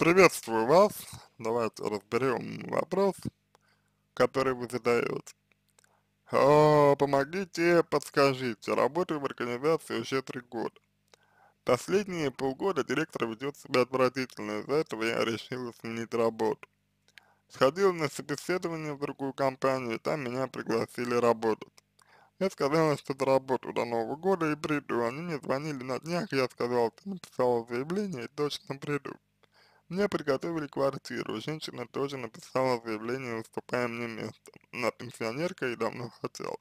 Приветствую вас. Давайте разберем вопрос, который вы задаете. О, помогите, подскажите. Работаю в организации уже три года. Последние полгода директор ведет себя отвратительно, из-за этого я решил сменить работу. Сходил на собеседование в другую компанию, и там меня пригласили работать. Я сказал, что доработаю до Нового года и приду. Они мне звонили на днях, я сказал, что написал заявление и точно приду. Мне приготовили квартиру, женщина тоже написала заявление, уступая мне место. Она пенсионерка и давно хотела.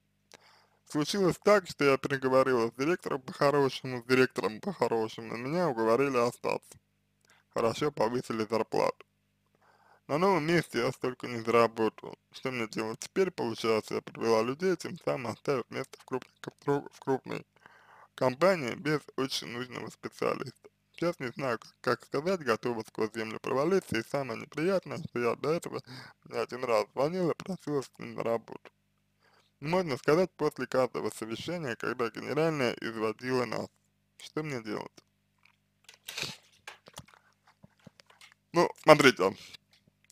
Случилось так, что я переговорила с директором по-хорошему, с директором по-хорошему, меня уговорили остаться. Хорошо повысили зарплату. На новом месте я столько не заработал. Что мне делать теперь? Получается, я привела людей, тем самым оставив место в крупной, в крупной компании без очень нужного специалиста. Сейчас не знаю, как сказать, готова сквозь землю провалиться, и самое неприятное, что я до этого один раз звонила, и на работу. Можно сказать, после каждого совещания, когда генеральная изводила нас. Что мне делать? Ну, смотрите,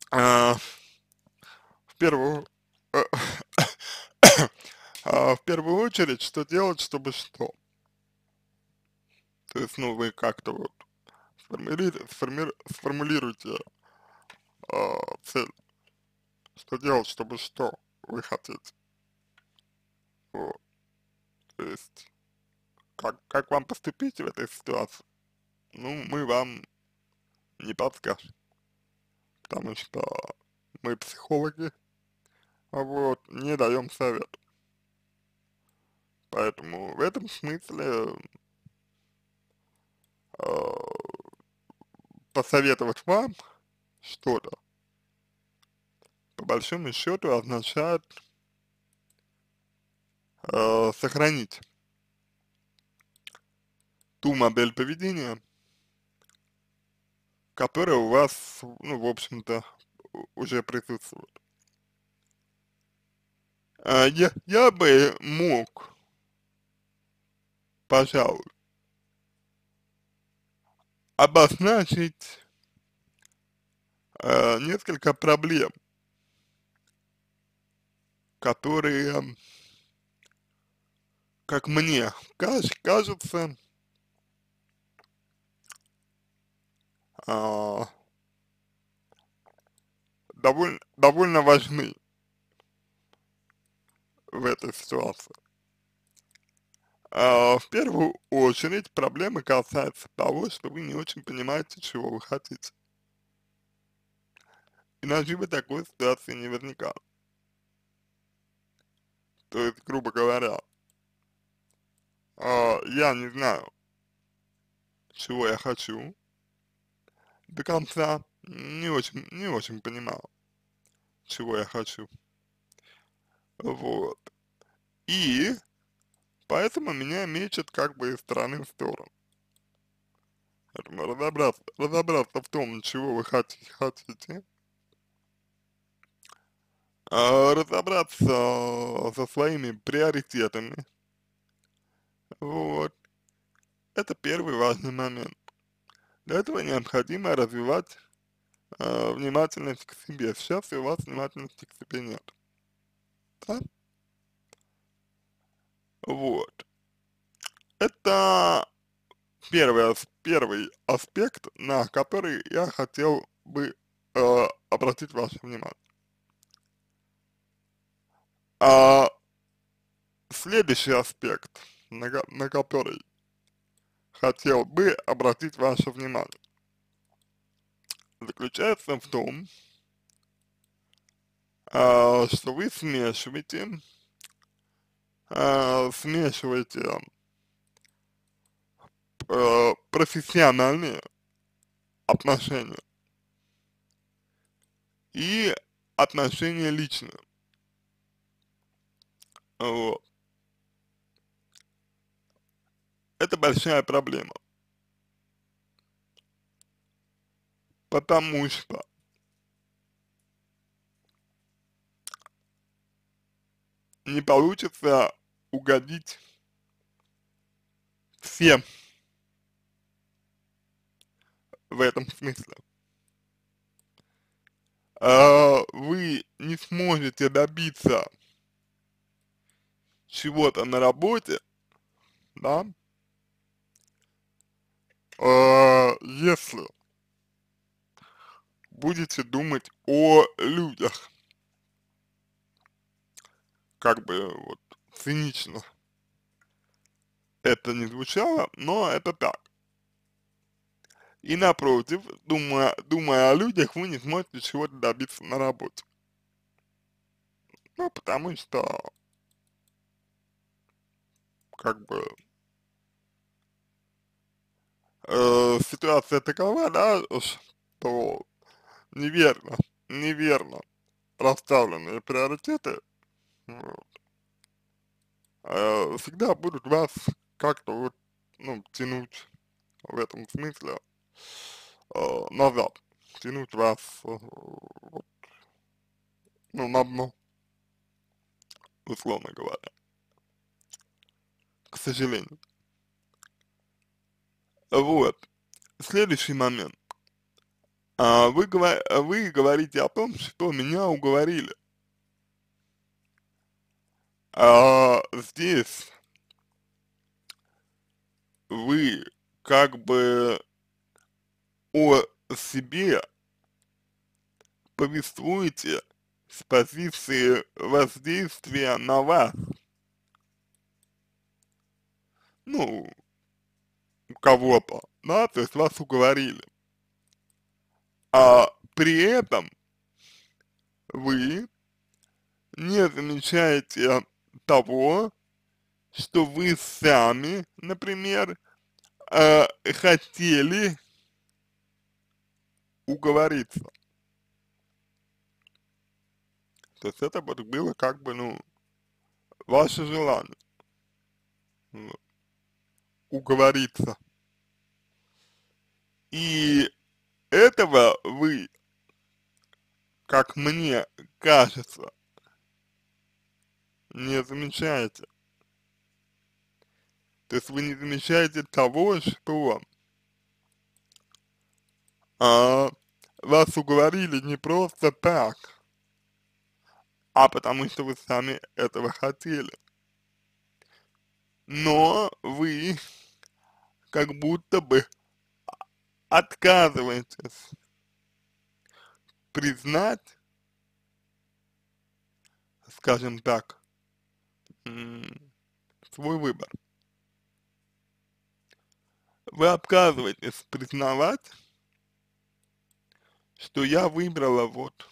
а, в первую э, а, в первую очередь, что делать, чтобы что? То есть, ну, вы как-то вот сформулируйте, сформулируйте а, э, цель. Что делать, чтобы что вы хотите. Вот. То есть, как, как вам поступить в этой ситуации, ну, мы вам не подскажем. Потому что мы психологи, а вот, не даем совет. Поэтому в этом смысле э, посоветовать вам что-то, по большому счету означает э, сохранить ту модель поведения, которая у вас, ну, в общем-то, уже присутствует. Э, я, я бы мог, пожалуй, обозначить э, несколько проблем, которые, как мне кажется, э, а, довольно, довольно важны в этой ситуации. А, в первую очередь проблемы касаются того, что вы не очень понимаете, чего вы хотите. Иначе бы такой ситуации не возникало. То есть, грубо говоря, а, я не знаю, чего я хочу, до конца не очень, не очень понимал, чего я хочу. Вот. И Поэтому меня мечет как бы из стороны в сторону. Разобраться, разобраться в том, чего вы хотите, хотите. А, разобраться со своими приоритетами. Вот. Это первый важный момент. Для этого необходимо развивать э, внимательность к себе. Сейчас у вас внимательности к себе нет. Да? Вот. Это первый, первый аспект, на который я хотел бы э, обратить ваше внимание. А следующий аспект, на, на который хотел бы обратить ваше внимание, заключается в том, э, что вы смешиваете э, смешиваете э, э, профессиональные отношения и отношения личные. Вот. Это большая проблема. Потому что не получится угодить всем в этом смысле. А вы не сможете добиться чего-то на работе, да, а если будете думать о людях как бы э, вот цинично это не звучало, но это так. И напротив, думая, думая о людях, вы не сможете чего-то добиться на работе. Ну, потому что, как бы, э, ситуация такова, да, что неверно, неверно расставленные приоритеты а всегда будут вас как-то вот, ну, тянуть в этом смысле а, назад, тянуть вас а, вот, ну, на дно, условно говоря. К сожалению. Вот. Следующий момент. вы, вы говорите о том, что меня уговорили а, здесь вы как бы о себе повествуете с позиции воздействия на вас. Ну, кого-то, да, то есть вас уговорили. А при этом вы не замечаете того, что вы сами, например, э, хотели уговориться. То есть это вот было как бы, ну, ваше желание ну, уговориться. И этого вы, как мне кажется, не замечаете. То есть вы не замечаете того, что а, вас уговорили не просто так, а потому что вы сами этого хотели. Но вы как будто бы отказываетесь признать, скажем так, свой выбор. Вы отказываетесь признавать, что я выбрала вот,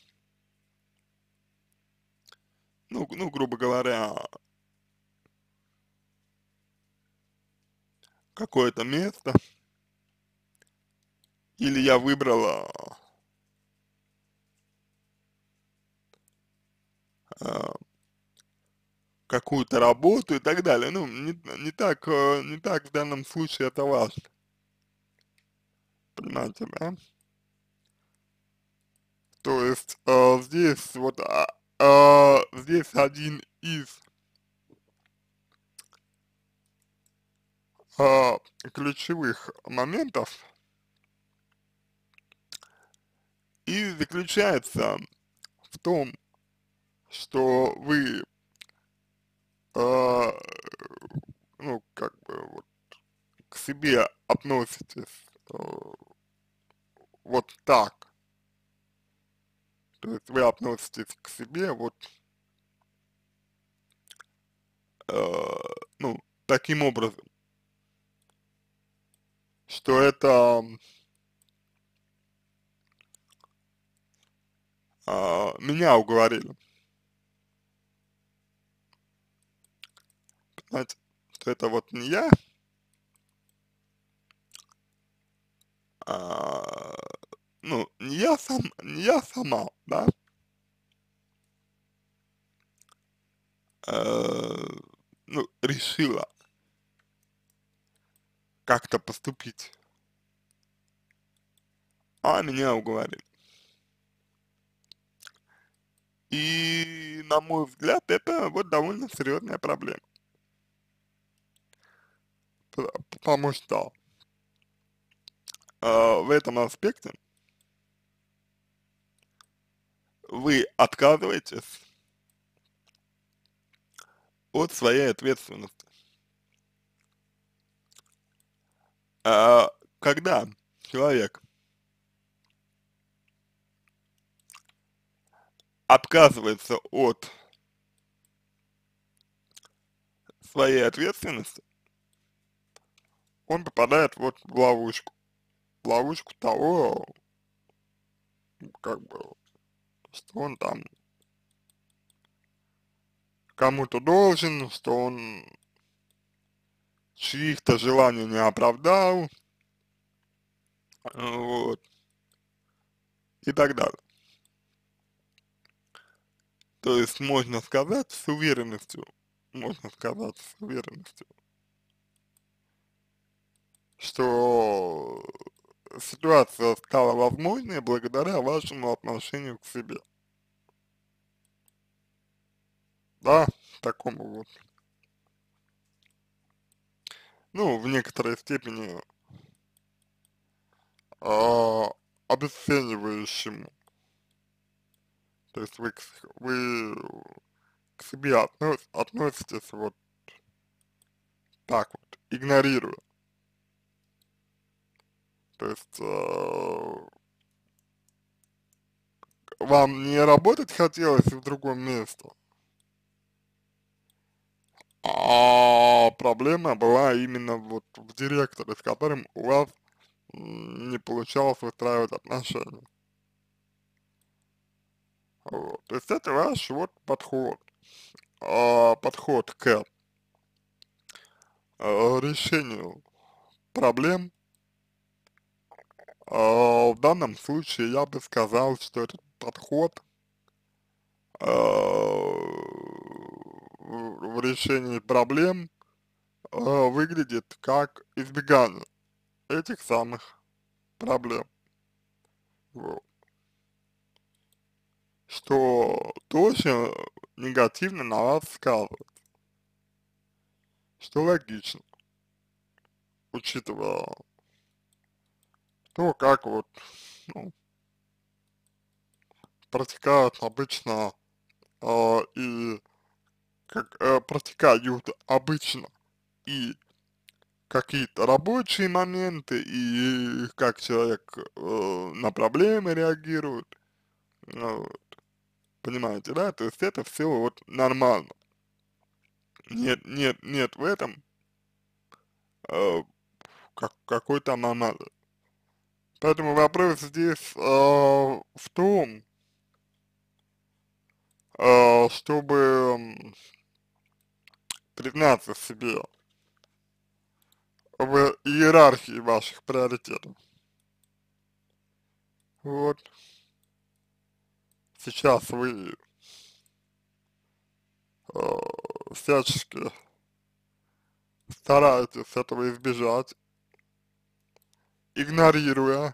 ну, ну грубо говоря, какое-то место, или я выбрала э, какую-то работу и так далее. Ну, не, не так, э, не так в данном случае это важно. Понимаете, да? То есть э, здесь вот э, э, здесь один из э, ключевых моментов и заключается в том, что вы а, ну, как бы, вот, к себе относитесь э, вот так. То есть вы относитесь к себе вот, э, ну, таким образом, что это а, меня уговорило. знать, что это вот не я, а, ну, не я сам, не я сама, да, а, ну, решила как-то поступить, а меня уговорили. И, на мой взгляд, это вот довольно серьезная проблема потому что э, в этом аспекте вы отказываетесь от своей ответственности. А, когда человек отказывается от своей ответственности, он попадает вот в ловушку. В ловушку того, ну, как бы, что он там кому-то должен, что он чьих-то желаний не оправдал, вот, и так далее. То есть можно сказать с уверенностью, можно сказать с уверенностью, что э, ситуация стала возможной благодаря вашему отношению к себе. Да, такому вот. Ну, в некоторой степени э, обесценивающему. То есть вы, вы к себе относ, относитесь вот так вот, игнорируя. То есть э, вам не работать хотелось в другом месте, а проблема была именно вот в директоре, с которым у вас не получалось выстраивать отношения. Вот. То есть это ваш вот подход, э, подход к э, решению проблем а, в данном случае я бы сказал, что этот подход а, в решении проблем а, выглядит как избегание этих самых проблем. Что тоже негативно на вас сказывает. Что логично, учитывая ну, как вот ну, протекают обычно э, и как э, протекают обычно и какие-то рабочие моменты, и как человек э, на проблемы реагирует. Ну, вот. Понимаете, да? То есть это все вот нормально. Нет, нет, нет в этом э, как, какой-то аномалии. Поэтому вопрос здесь э, в том, э, чтобы признаться себе в иерархии ваших приоритетов. Вот. Сейчас вы э, всячески стараетесь этого избежать игнорируя,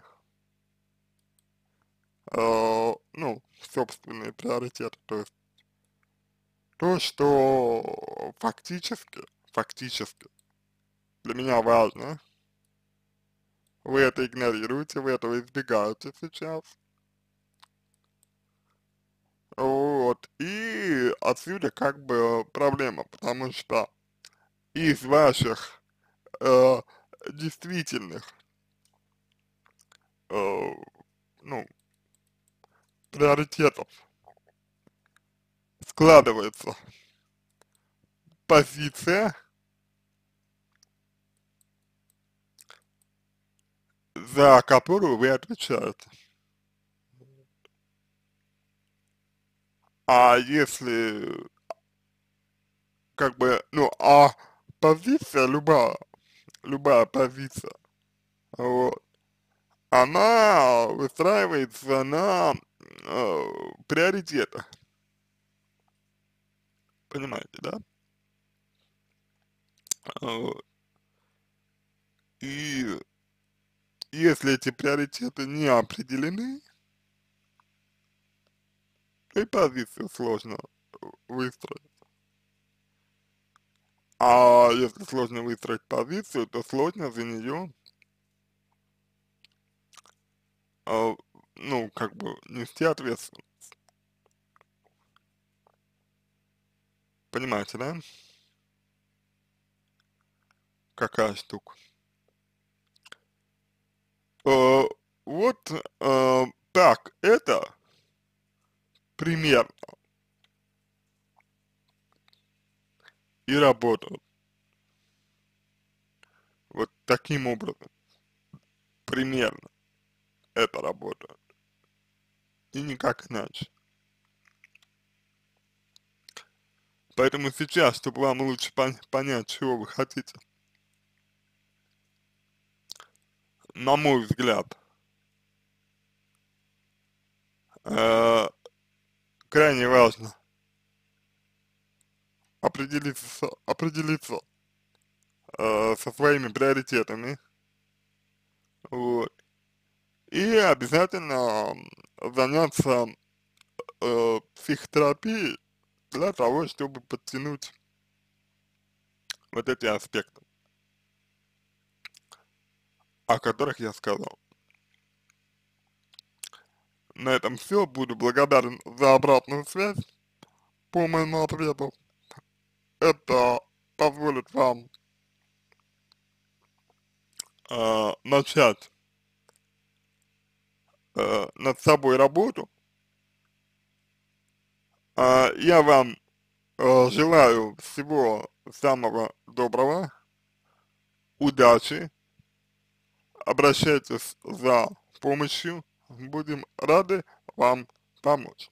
э, ну, собственные приоритеты, то есть то, что фактически, фактически для меня важно, вы это игнорируете, вы этого избегаете сейчас. Вот, и отсюда как бы проблема, потому что из ваших э, действительных э, ну, приоритетов складывается позиция за которую вы отвечаете. А если, как бы, ну, а позиция любая, любая позиция, вот, она выстраивается на э, приоритетах. Понимаете, да? А, и если эти приоритеты не определены, то и позицию сложно э, выстроить. А если сложно выстроить позицию, то сложно за нее э, ну, как бы, нести ответственность. Понимаете, да? Какая штука. Э, вот э, так это примерно и работают. Вот таким образом. Примерно. никак иначе. Поэтому сейчас, чтобы вам лучше пон понять, чего вы хотите, на мой взгляд, э, крайне важно определиться, определиться э, со своими приоритетами, вот, и обязательно заняться э, психотерапией для того, чтобы подтянуть вот эти аспекты, о которых я сказал. На этом все. Буду благодарен за обратную связь по моему ответу. Это позволит вам э, начать э, над собой работу. Э, я вам э, желаю всего самого доброго, удачи, обращайтесь за помощью, будем рады вам помочь.